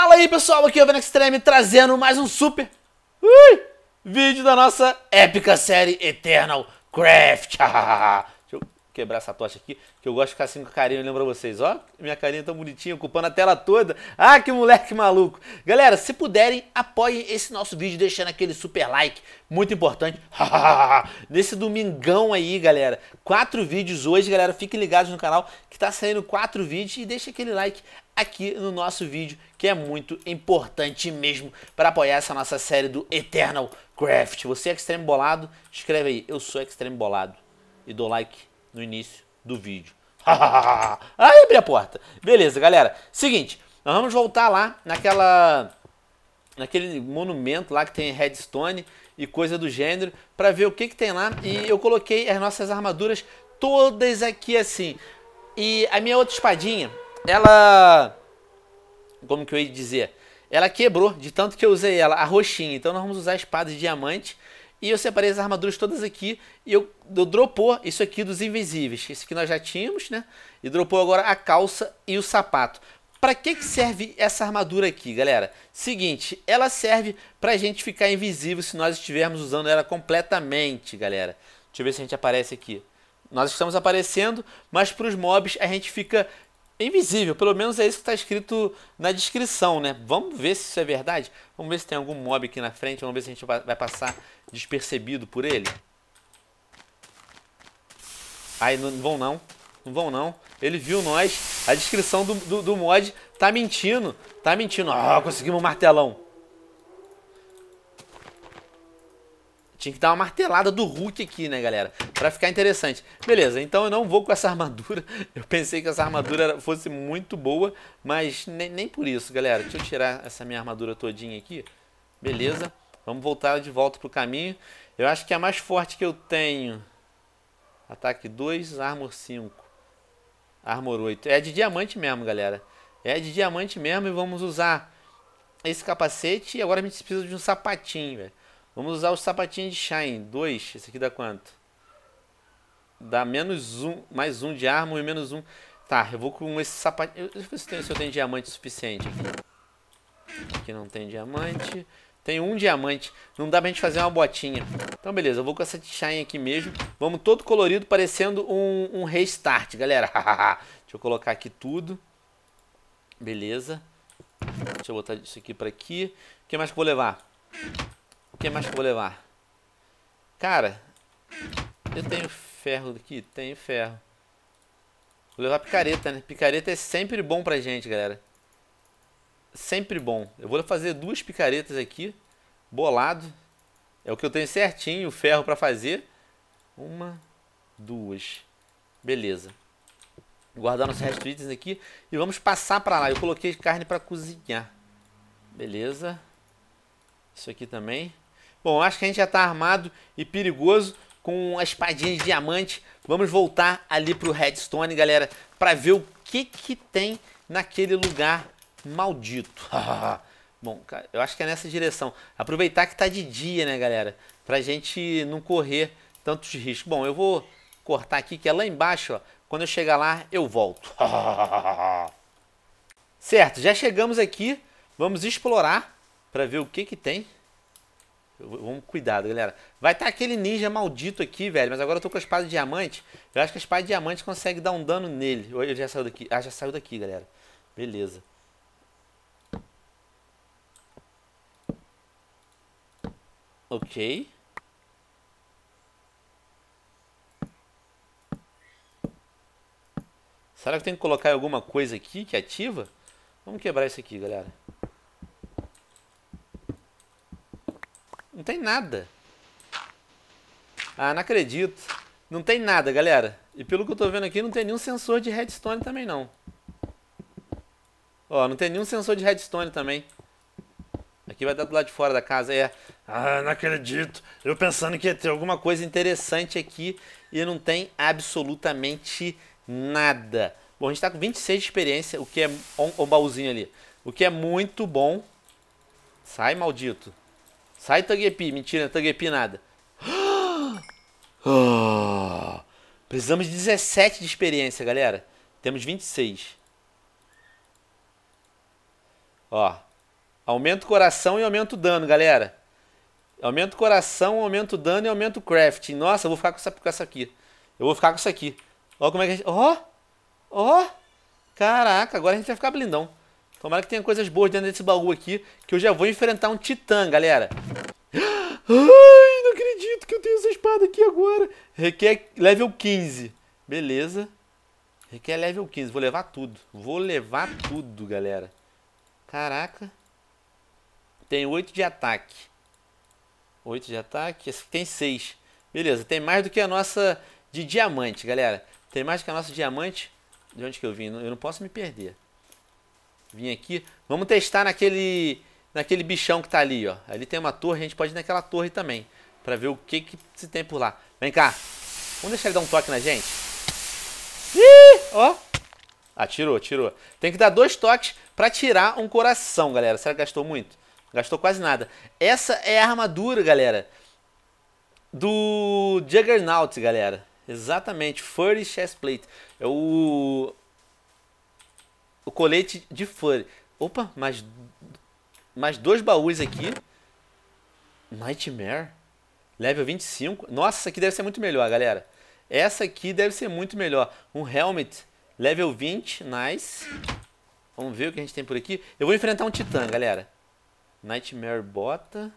Fala aí pessoal, aqui é o Venom Extreme trazendo mais um super ui, vídeo da nossa épica série Eternal Craft. Deixa eu quebrar essa tocha aqui, que eu gosto de ficar assim com carinho, lembra vocês. Ó, minha carinha tão bonitinha, ocupando a tela toda. Ah, que moleque maluco. Galera, se puderem, apoiem esse nosso vídeo deixando aquele super like, muito importante. Nesse domingão aí, galera, quatro vídeos hoje, galera, fiquem ligados no canal que tá saindo quatro vídeos e deixa aquele like aqui no nosso vídeo, que é muito importante mesmo para apoiar essa nossa série do Eternal Craft. Você é extremo bolado? Escreve aí, eu sou extremo bolado. E dou like no início do vídeo. aí abri a porta. Beleza, galera. Seguinte, nós vamos voltar lá naquela naquele monumento lá que tem redstone e coisa do gênero, para ver o que, que tem lá. E eu coloquei as nossas armaduras todas aqui assim. E a minha outra espadinha, ela. Como que eu ia dizer? Ela quebrou de tanto que eu usei ela, a roxinha. Então nós vamos usar a espada de diamante. E eu separei as armaduras todas aqui e eu, eu dropou isso aqui dos invisíveis. esse que nós já tínhamos, né? E dropou agora a calça e o sapato. Para que, que serve essa armadura aqui, galera? Seguinte, ela serve pra gente ficar invisível se nós estivermos usando ela completamente, galera. Deixa eu ver se a gente aparece aqui. Nós estamos aparecendo, mas para os mobs a gente fica invisível. Pelo menos é isso que está escrito na descrição, né? Vamos ver se isso é verdade. Vamos ver se tem algum mob aqui na frente. Vamos ver se a gente vai passar despercebido por ele. Ai, não vão não. Não vão não. Ele viu nós. A descrição do, do, do mod tá mentindo. Tá mentindo. Ah, conseguimos um martelão. Tinha que dar uma martelada do Hulk aqui, né, galera? Pra ficar interessante. Beleza, então eu não vou com essa armadura. Eu pensei que essa armadura fosse muito boa, mas nem, nem por isso, galera. Deixa eu tirar essa minha armadura todinha aqui. Beleza. Vamos voltar de volta pro caminho. Eu acho que a mais forte que eu tenho... Ataque 2, Armor 5. Armor 8. É de diamante mesmo, galera. É de diamante mesmo e vamos usar esse capacete. E agora a gente precisa de um sapatinho, velho. Vamos usar os sapatinhos de Shine. 2. Esse aqui dá quanto? Dá menos um. Mais um de arma e menos um. Tá, eu vou com esse sapatinho. Deixa eu ver se, se eu tenho diamante suficiente aqui. Aqui não tem diamante. Tem um diamante. Não dá pra gente fazer uma botinha. Então, beleza. Eu vou com essa de Shine aqui mesmo. Vamos todo colorido, parecendo um, um restart, galera. Deixa eu colocar aqui tudo. Beleza. Deixa eu botar isso aqui pra aqui. O que mais que eu vou levar? que mais que eu vou levar? Cara, eu tenho ferro aqui? Tenho ferro. Vou levar picareta, né? Picareta é sempre bom pra gente, galera. Sempre bom. Eu vou fazer duas picaretas aqui. Bolado. É o que eu tenho certinho, o ferro pra fazer. Uma, duas. Beleza. Guardar nossos restritas aqui. E vamos passar pra lá. Eu coloquei carne pra cozinhar. Beleza. Isso aqui também. Bom, acho que a gente já está armado e perigoso com a espadinha de diamante. Vamos voltar ali para o redstone, galera, para ver o que que tem naquele lugar maldito. Bom, eu acho que é nessa direção. Aproveitar que está de dia, né, galera? Para a gente não correr tantos riscos. Bom, eu vou cortar aqui, que é lá embaixo, ó. Quando eu chegar lá, eu volto. certo, já chegamos aqui. Vamos explorar para ver o que que tem. Vamos cuidado, galera. Vai estar tá aquele ninja maldito aqui, velho. Mas agora eu tô com a espada de diamante. Eu acho que a espada de diamante consegue dar um dano nele. Ou ele já saiu daqui. Ah, já saiu daqui, galera. Beleza. Ok. Será que eu tenho que colocar alguma coisa aqui que ativa? Vamos quebrar isso aqui, galera. tem nada. Ah, não acredito. Não tem nada, galera. E pelo que eu tô vendo aqui, não tem nenhum sensor de redstone também, não. Ó, não tem nenhum sensor de redstone também. Aqui vai dar do lado de fora da casa. É. Ah, não acredito. Eu pensando que ia ter alguma coisa interessante aqui e não tem absolutamente nada. Bom, a gente tá com 26 de experiência, o que é. um o baúzinho ali. O que é muito bom. Sai, maldito. Sai, Tanguepi. Mentira, Tanguepi nada. precisamos de 17 de experiência, galera. Temos 26. Ó. Aumenta o coração e aumenta o dano, galera. Aumenta o coração, aumenta o dano e aumenta o crafting. Nossa, eu vou ficar com essa, com essa aqui. Eu vou ficar com isso aqui. Ó como é que a gente... Ó! Ó! Caraca, agora a gente vai ficar blindão. Tomara que tenha coisas boas dentro desse baú aqui, que eu já vou enfrentar um titã, galera. Ai, não acredito que eu tenho essa espada aqui agora. Requer level 15. Beleza. Requer level 15. Vou levar tudo. Vou levar tudo, galera. Caraca. Tem 8 de ataque. 8 de ataque. Tem 6. Beleza. Tem mais do que a nossa de diamante, galera. Tem mais do que a nossa diamante. De onde que eu vim? Eu não posso me perder. Vim aqui. Vamos testar naquele, naquele bichão que tá ali, ó. Ali tem uma torre, a gente pode ir naquela torre também. Pra ver o que, que se tem por lá. Vem cá. Vamos deixar ele dar um toque na gente? Ih, ó. atirou ah, tirou, Tem que dar dois toques pra tirar um coração, galera. Será que gastou muito? Gastou quase nada. Essa é a armadura, galera. Do Juggernaut, galera. Exatamente, Furry Chestplate. É o o colete de fã. Opa, mais, mais dois baús aqui. Nightmare? Level 25? Nossa, essa aqui deve ser muito melhor, galera. Essa aqui deve ser muito melhor. Um helmet, level 20, nice. Vamos ver o que a gente tem por aqui. Eu vou enfrentar um titã, galera. Nightmare bota.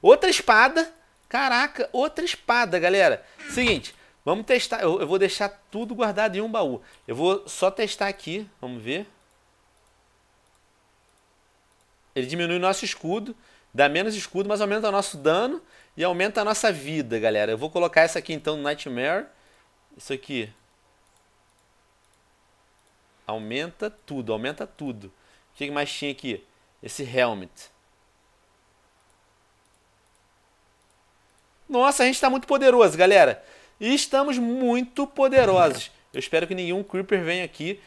Outra espada. Caraca, outra espada, galera. Seguinte, Vamos testar. Eu, eu, vou deixar tudo guardado em um baú. Eu vou só testar aqui. Vamos ver. Ele diminui nosso escudo. Dá menos escudo, mas aumenta nosso dano. E aumenta a nossa vida, galera. Eu vou colocar essa aqui então no Nightmare. Isso aqui. Aumenta tudo, aumenta tudo. O que mais tinha aqui? Esse helmet. Nossa, a gente está muito poderoso, galera. E estamos muito poderosos. Eu espero que nenhum Creeper venha aqui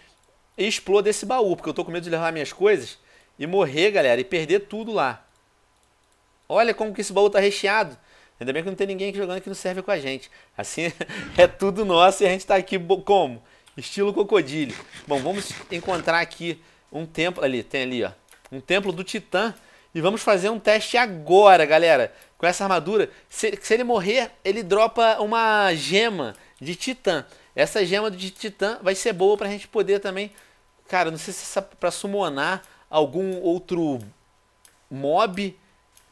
e exploda esse baú, porque eu tô com medo de levar minhas coisas e morrer, galera, e perder tudo lá. Olha como que esse baú tá recheado. Ainda bem que não tem ninguém aqui jogando que não serve com a gente. Assim, é tudo nosso e a gente tá aqui como? Estilo crocodilo. Bom, vamos encontrar aqui um templo. Ali, tem ali, ó. Um templo do Titã. E vamos fazer um teste agora, galera com essa armadura, se, se ele morrer, ele dropa uma gema de titã. Essa gema de titã vai ser boa pra gente poder também. Cara, não sei se é pra summonar algum outro mob.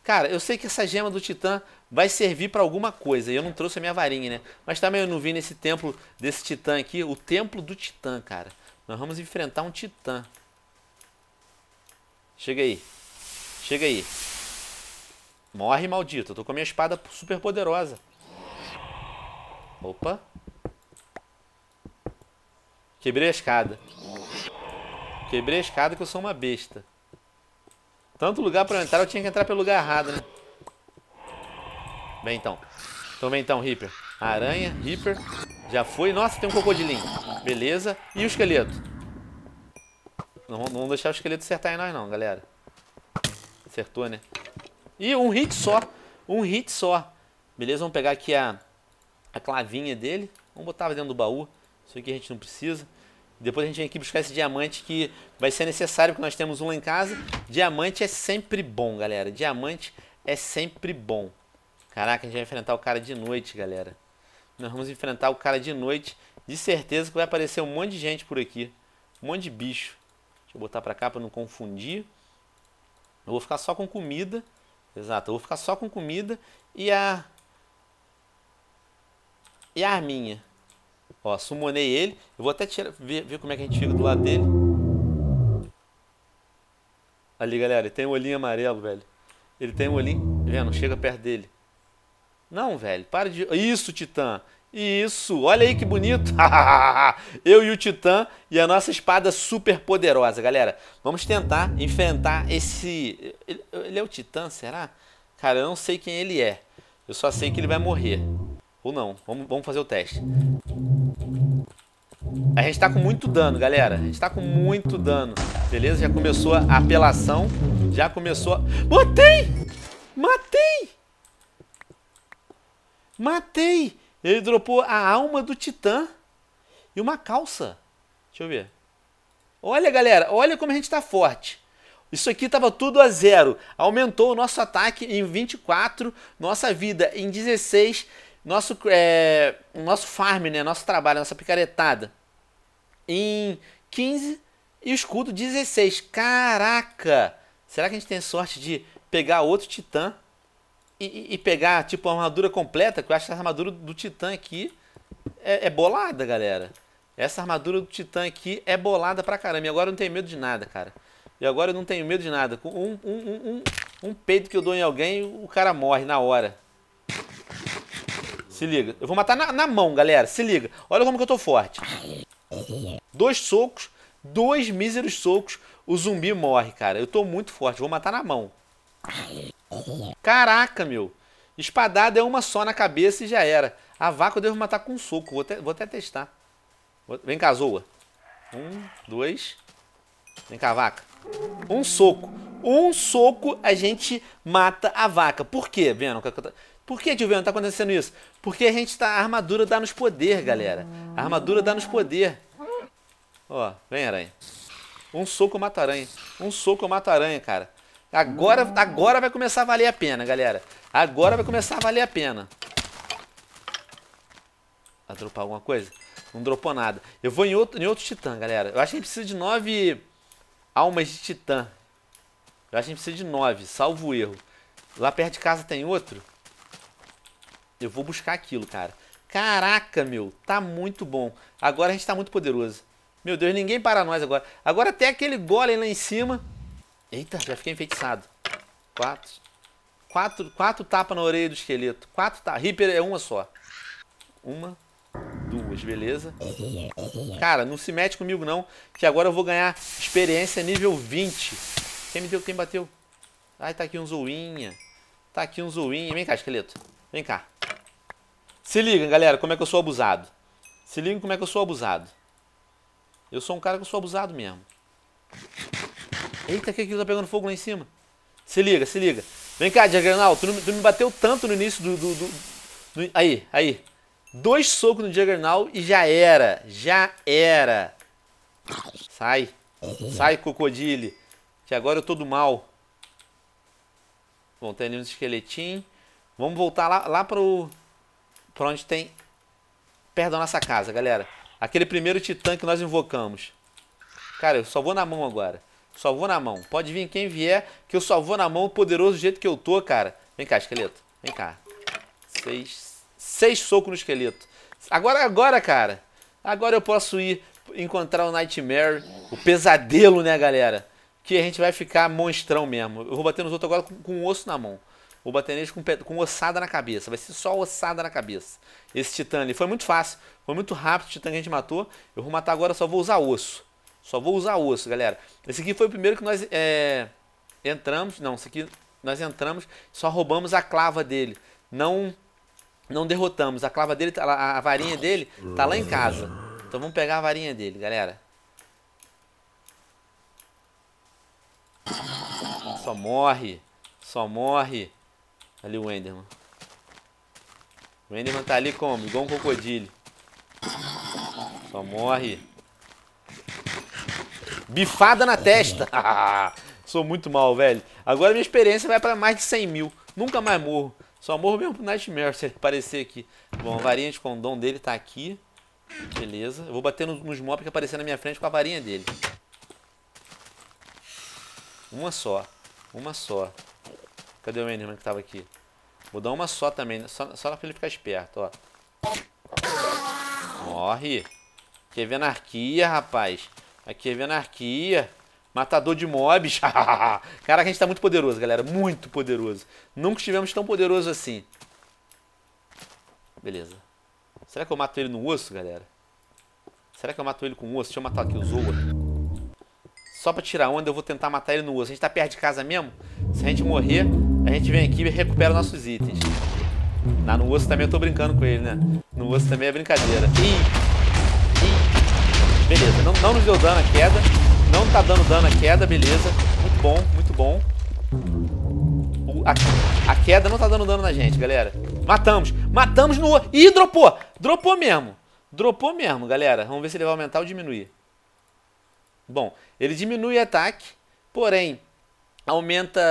Cara, eu sei que essa gema do titã vai servir para alguma coisa. E eu não trouxe a minha varinha, né? Mas também eu não vi nesse templo desse titã aqui. O templo do titã, cara. Nós vamos enfrentar um titã. Chega aí. Chega aí. Morre, maldito. Eu tô com a minha espada super poderosa. Opa. Quebrei a escada. Quebrei a escada que eu sou uma besta. Tanto lugar pra entrar, eu tinha que entrar pelo lugar errado, né? Bem então. Então bem então, Reaper. Aranha, Reaper. Já foi. Nossa, tem um crocodilinho. Beleza. E o esqueleto? Não, não vamos deixar o esqueleto acertar em nós não, galera. Acertou, né? E um hit só. Um hit só. Beleza? Vamos pegar aqui a, a clavinha dele. Vamos botar dentro do baú. Isso aqui a gente não precisa. Depois a gente vem aqui buscar esse diamante que vai ser necessário, porque nós temos um lá em casa. Diamante é sempre bom, galera. Diamante é sempre bom. Caraca, a gente vai enfrentar o cara de noite, galera. Nós vamos enfrentar o cara de noite. De certeza que vai aparecer um monte de gente por aqui. Um monte de bicho. Deixa eu botar pra cá pra não confundir. Eu vou ficar só com comida. Exato, eu vou ficar só com comida e a... E a arminha. Ó, sumonei ele. Eu vou até tirar, ver, ver como é que a gente fica do lado dele. Ali, galera, ele tem um olhinho amarelo, velho. Ele tem um olhinho... Vendo? Chega perto dele. Não, velho, para de... Isso, Titã! Isso, olha aí que bonito. Eu e o Titã e a nossa espada super poderosa, galera. Vamos tentar enfrentar esse... Ele é o Titã, será? Cara, eu não sei quem ele é. Eu só sei que ele vai morrer. Ou não. Vamos, fazer o teste. A gente tá com muito dano, galera. A gente tá com muito dano. Beleza? Já começou a apelação. Já começou... A... Matei! Matei! Matei! Ele dropou a alma do Titã e uma calça. Deixa eu ver. Olha, galera, olha como a gente está forte. Isso aqui estava tudo a zero. Aumentou o nosso ataque em 24, nossa vida em 16, nosso, é, nosso farm, né? nosso trabalho, nossa picaretada em 15 e o escudo 16. Caraca! Será que a gente tem sorte de pegar outro titã e, e, pegar, tipo, uma armadura completa, que eu acho que a armadura do Titã aqui é, é, bolada, galera. Essa armadura do Titã aqui é bolada pra caramba. E agora eu não tenho medo de nada, cara. E agora eu não tenho medo de nada. Com um, um, um, um peito que eu dou em alguém, o cara morre na hora. Se liga. Eu vou matar na, na mão, galera. Se liga. Olha como que eu tô forte. Dois socos, dois míseros socos, o zumbi morre, cara. Eu tô muito forte. Vou matar na mão. Caraca, meu. Espadada é uma só na cabeça e já era. A vaca eu devo matar com um soco. Vou até, vou até testar. Vem cá, zoa. Um, dois. Vem cá, vaca. Um soco. Um soco a gente mata a vaca. Por quê, Venom? Por que, tio Venom, tá acontecendo isso? Porque a gente tá... A armadura dá-nos poder, galera. A armadura dá-nos poder. Ó, vem, aranha. Um soco eu mato aranha. Um soco eu mato aranha, cara. Agora, agora vai começar a valer a pena, galera. Agora vai começar a valer a pena. Vai dropar alguma coisa? Não dropou nada. Eu vou em outro, em outro titã, galera. Eu acho que a gente precisa de nove almas de titã. Eu acho que a gente precisa de nove, salvo erro. Lá perto de casa tem outro. Eu vou buscar aquilo, cara. Caraca, meu. Tá muito bom. Agora a gente tá muito poderoso. Meu Deus, ninguém para nós agora. Agora até aquele golem lá em cima. Eita, já fiquei enfeitiçado. Quatro. Quatro, quatro tapas na orelha do esqueleto. Quatro tapas. Reaper é uma só. Uma, duas, beleza? Cara, não se mete comigo não, que agora eu vou ganhar experiência nível 20. Quem me deu, quem bateu? Ai, tá aqui um zoinha. Tá aqui um zoinha. Vem cá, esqueleto. Vem cá. Se liga, galera, como é que eu sou abusado. Se liga, como é que eu sou abusado. Eu sou um cara que eu sou abusado mesmo. Eita, que é aquilo tá pegando fogo lá em cima. Se liga, se liga. Vem cá, Diagonal, tu, tu, me bateu tanto no início do, do, do, do. aí, aí. Dois socos no Diagonal e já era. Já era. Sai. Sai, crocodile. Que agora eu tô do mal. Bom, tem ali uns esqueletinhos. Vamos voltar lá, lá pro. Pra onde tem. Perto da nossa casa, galera. Aquele primeiro titã que nós invocamos. Cara, eu só vou na mão agora. Só vou na mão. Pode vir quem vier, que eu só vou na mão, poderoso do jeito que eu tô, cara. Vem cá, esqueleto. Vem cá. Seis, seis socos no esqueleto. Agora, agora, cara. Agora eu posso ir encontrar o Nightmare, o pesadelo, né, galera? Que a gente vai ficar monstrão mesmo. Eu vou bater nos outros agora com, com osso na mão. Vou bater neles com, com ossada na cabeça. Vai ser só ossada na cabeça. Esse titã ali. Foi muito fácil. Foi muito rápido o titã que a gente matou. Eu vou matar agora, só vou usar osso. Só vou usar osso, galera. Esse aqui foi o primeiro que nós é, entramos. Não, esse aqui nós entramos, só roubamos a clava dele. Não não derrotamos. A clava dele, a, a varinha dele tá lá em casa. Então vamos pegar a varinha dele, galera. Só morre. Só morre. Ali o Enderman. O Enderman tá ali como? Igual um crocodilo. Só morre. Bifada na testa. Sou muito mal, velho. Agora minha experiência vai para mais de 100 mil. Nunca mais morro. Só morro mesmo pro Nightmare se ele aparecer aqui. Bom, a varinha de condom dele tá aqui. Beleza. Eu vou bater nos, nos mobs que aparecer na minha frente com a varinha dele. Uma só. Uma só. Cadê o menino que tava aqui? Vou dar uma só também, né? só, só pra ele ficar esperto, ó. Morre. Quer ver anarquia, rapaz? Aqui é anarquia. Matador de mobs. Cara, a gente tá muito poderoso, galera. Muito poderoso. Nunca estivemos tão poderoso assim. Beleza. Será que eu mato ele no osso, galera? Será que eu mato ele com osso? Deixa eu matar aqui o Zoa. Só pra tirar onda, eu vou tentar matar ele no osso. A gente tá perto de casa mesmo. Se a gente morrer, a gente vem aqui e recupera nossos itens. Na, no osso também eu tô brincando com ele, né? No osso também é brincadeira. Ih! Beleza, não, não nos deu dano a queda. Não tá dando dano a queda, beleza. Muito bom, muito bom. O, a, a, queda não tá dando dano na gente, galera. Matamos. Matamos no... Ih, dropou. Dropou mesmo. Dropou mesmo, galera. Vamos ver se ele vai aumentar ou diminuir. Bom, ele diminui o ataque, porém, aumenta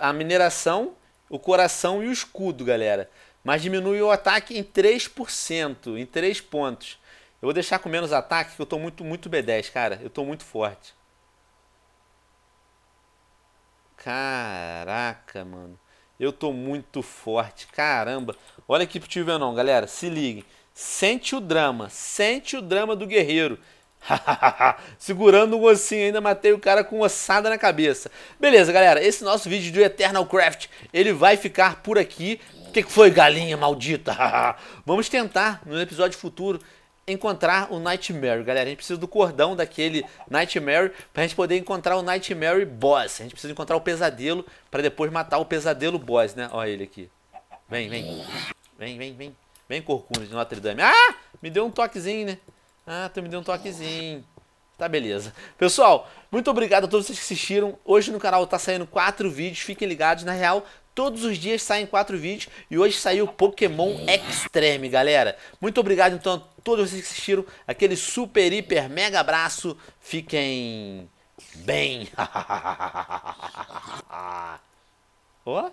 a mineração, o coração e o escudo, galera. Mas diminui o ataque em 3%, em 3 pontos. Eu vou deixar com menos ataque, que eu tô muito, muito B10, cara. Eu tô muito forte. Caraca, mano. Eu tô muito forte, caramba. Olha aqui pro Tio Venom, galera. Se liguem. Sente o drama. Sente o drama do guerreiro. Segurando o um ossinho ainda, matei o cara com ossada na cabeça. Beleza, galera, esse nosso vídeo do Eternal Craft, ele vai ficar por aqui. O que, que foi, galinha maldita? Vamos tentar, no episódio futuro, encontrar o Nightmare, galera. A gente precisa do cordão daquele Nightmare pra gente poder encontrar o Nightmare Boss. A gente precisa encontrar o pesadelo para depois matar o pesadelo boss, né? Olha ele aqui. Vem, vem. Vem, vem, vem. Vem, corcunda de Notre Dame. Ah! Me deu um toquezinho, né? Ah, tu me deu um toquezinho. Tá beleza. Pessoal, muito obrigado a todos vocês que assistiram. Hoje no canal tá saindo quatro vídeos, fiquem ligados. Na real, Todos os dias saem quatro vídeos e hoje saiu Pokémon Extreme, galera. Muito obrigado então todos vocês que assistiram, aquele super, hiper, mega abraço. Fiquem bem. Ó. oh?